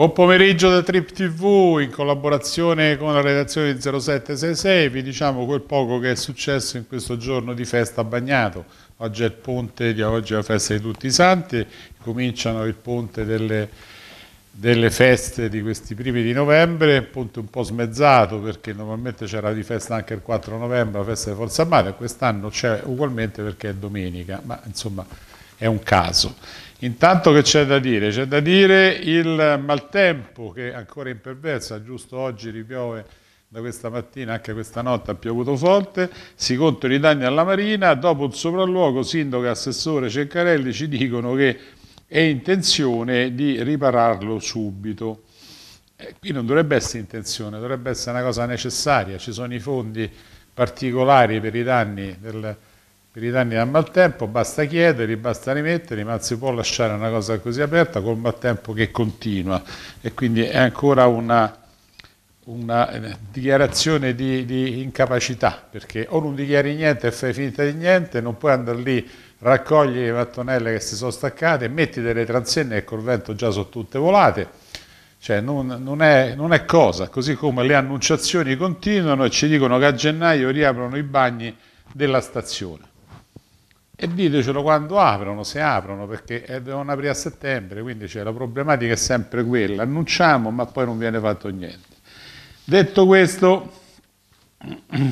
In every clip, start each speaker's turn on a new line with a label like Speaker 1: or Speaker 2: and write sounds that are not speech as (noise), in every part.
Speaker 1: Buon pomeriggio da Trip TV in collaborazione con la redazione di 0766, vi diciamo quel poco che è successo in questo giorno di festa a Bagnato. Oggi è il ponte, di oggi è la festa di tutti i santi, cominciano il ponte delle, delle feste di questi primi di novembre, ponte un po' smezzato perché normalmente c'era di festa anche il 4 novembre, la festa di Forza Armata, quest'anno c'è ugualmente perché è domenica, ma insomma è un caso. Intanto che c'è da dire? C'è da dire il maltempo che è ancora imperversa, giusto oggi ripiove da questa mattina, anche questa notte ha piovuto forte, si contano i danni alla Marina, dopo un sopralluogo sindaco e assessore Ceccarelli ci dicono che è intenzione di ripararlo subito. Eh, qui non dovrebbe essere intenzione, dovrebbe essere una cosa necessaria, ci sono i fondi particolari per i danni del per i danni dal maltempo basta chiederli, basta rimetterli, ma si può lasciare una cosa così aperta col maltempo che continua e quindi è ancora una, una eh, dichiarazione di, di, incapacità, perché o non dichiari niente e fai finta di niente, non puoi andare lì, raccogli le mattonelle che si sono staccate, metti delle transenne che col vento già sono tutte volate, cioè non, non, è, non è cosa, così come le annunciazioni continuano e ci dicono che a gennaio riaprono i bagni della stazione e ditecelo quando aprono, se aprono, perché devono aprire a settembre, quindi cioè, la problematica è sempre quella, annunciamo ma poi non viene fatto niente. Detto questo, (clears throat)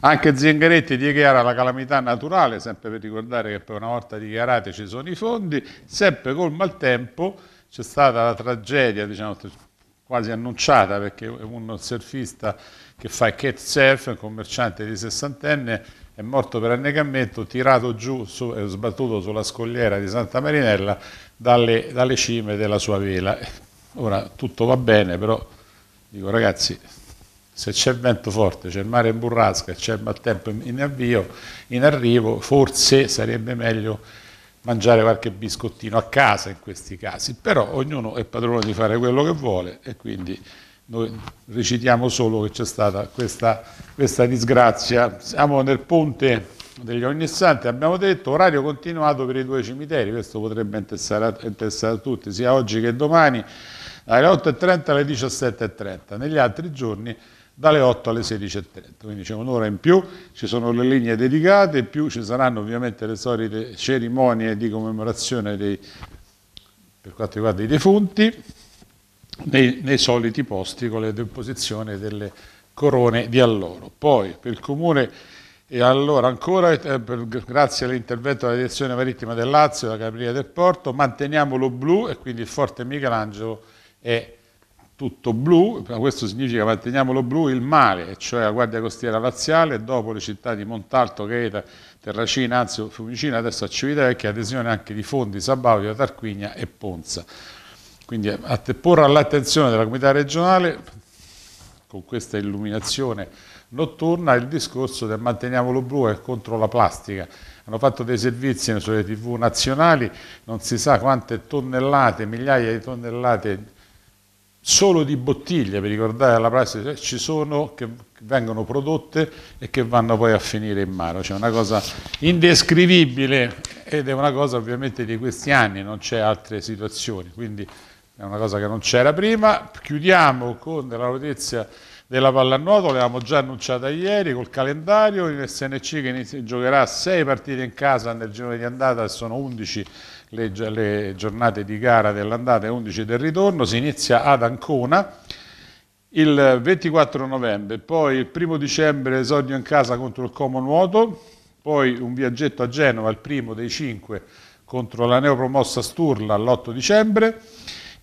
Speaker 1: anche Zingaretti dichiara la calamità naturale, sempre per ricordare che poi una volta dichiarate ci sono i fondi, sempre col maltempo c'è stata la tragedia, diciamo, quasi annunciata, perché un surfista che fa cat surf, un commerciante di sessantenne, è morto per annegamento, tirato giù, su, eh, sbattuto sulla scogliera di Santa Marinella dalle, dalle cime della sua vela. (laughs) Ora tutto va bene, però dico ragazzi, se c'è vento forte, c'è il mare in burrasca, c'è il maltempo in avvio, in arrivo, forse sarebbe meglio mangiare qualche biscottino a casa in questi casi, però ognuno è padrone di fare quello che vuole e quindi noi recitiamo solo che c'è stata questa, questa disgrazia. Siamo nel ponte degli ognissanti, abbiamo detto orario continuato per i due cimiteri, questo potrebbe interessare a, interessare a tutti, sia oggi che domani, dalle 8.30 alle 17.30, negli altri giorni dalle 8 alle 16.30, quindi c'è un'ora in più, ci sono le linee dedicate, più ci saranno ovviamente le solite cerimonie di commemorazione dei, per quanto riguarda i defunti, nei, nei soliti posti con la deposizione delle corone di alloro. Poi per il Comune e allora ancora, eh, per, grazie all'intervento della Direzione Marittima del Lazio e della Capria del Porto, manteniamolo blu e quindi il Forte Michelangelo è tutto blu, ma questo significa manteniamolo blu il mare, cioè la Guardia Costiera Laziale, dopo le città di Montalto, Gaeta, Terracina, Anzio, Fiumicino, adesso a Civitavecchia, adesione anche di Fondi, Sabaudio, Tarquinia e Ponza. Quindi eh, a te, porre all'attenzione della comunità regionale, con questa illuminazione notturna, il discorso del manteniamo lo blu e contro la plastica. Hanno fatto dei servizi sulle tv nazionali, non si sa quante tonnellate, migliaia di tonnellate solo di bottiglie, per ricordare la prassi, eh, ci sono che vengono prodotte e che vanno poi a finire in mare. Cioè una cosa indescrivibile ed è una cosa ovviamente di questi anni, non c'è altre situazioni. Quindi è una cosa che non c'era prima. Chiudiamo con la notizia della pallanuoto, l'avevamo già annunciata ieri col calendario, il SNC che giocherà 6 partite in casa nel girone di andata, sono 11 le, le giornate di gara dell'andata e 11 del ritorno, si inizia ad Ancona il 24 novembre, poi il 1 dicembre esordio in casa contro il Como Nuoto, poi un viaggetto a Genova, il primo dei 5 contro la neopromossa Sturla l'8 dicembre,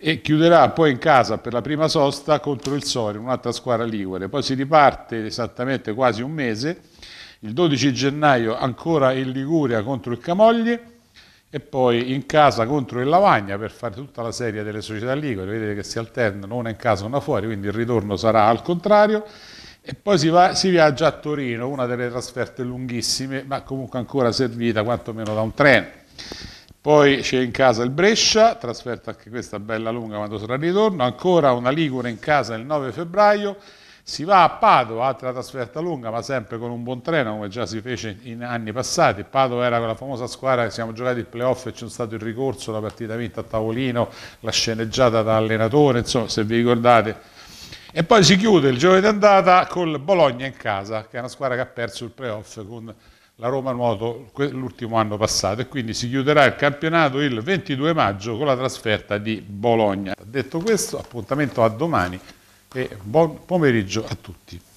Speaker 1: e chiuderà poi in casa per la prima sosta contro il Sori, un'altra squadra ligure. Poi si riparte esattamente quasi un mese, il 12 gennaio ancora in Liguria contro il Camogli e poi in casa contro il Lavagna per fare tutta la serie delle società ligure, vedete che si alternano una in casa e una fuori, quindi il ritorno sarà al contrario. E poi si, va, si viaggia a Torino, una delle trasferte lunghissime, ma comunque ancora servita quantomeno da un treno. Poi c'è in casa il Brescia, trasferta anche questa bella lunga quando sarà il ritorno, ancora una Ligure in casa il 9 febbraio, si va a Padova, altra trasferta lunga ma sempre con un buon treno come già si fece in anni passati, Padova era quella famosa squadra che siamo giocati il playoff e c'è stato il ricorso, la partita vinta a tavolino, la sceneggiata da allenatore, insomma se vi ricordate e poi si chiude il giovedì andata col Bologna in casa, che è una squadra che ha perso il playoff con la Roma Nuoto l'ultimo anno passato e quindi si chiuderà il campionato il 22 maggio con la trasferta di Bologna. Detto questo, appuntamento a domani e buon pomeriggio a tutti.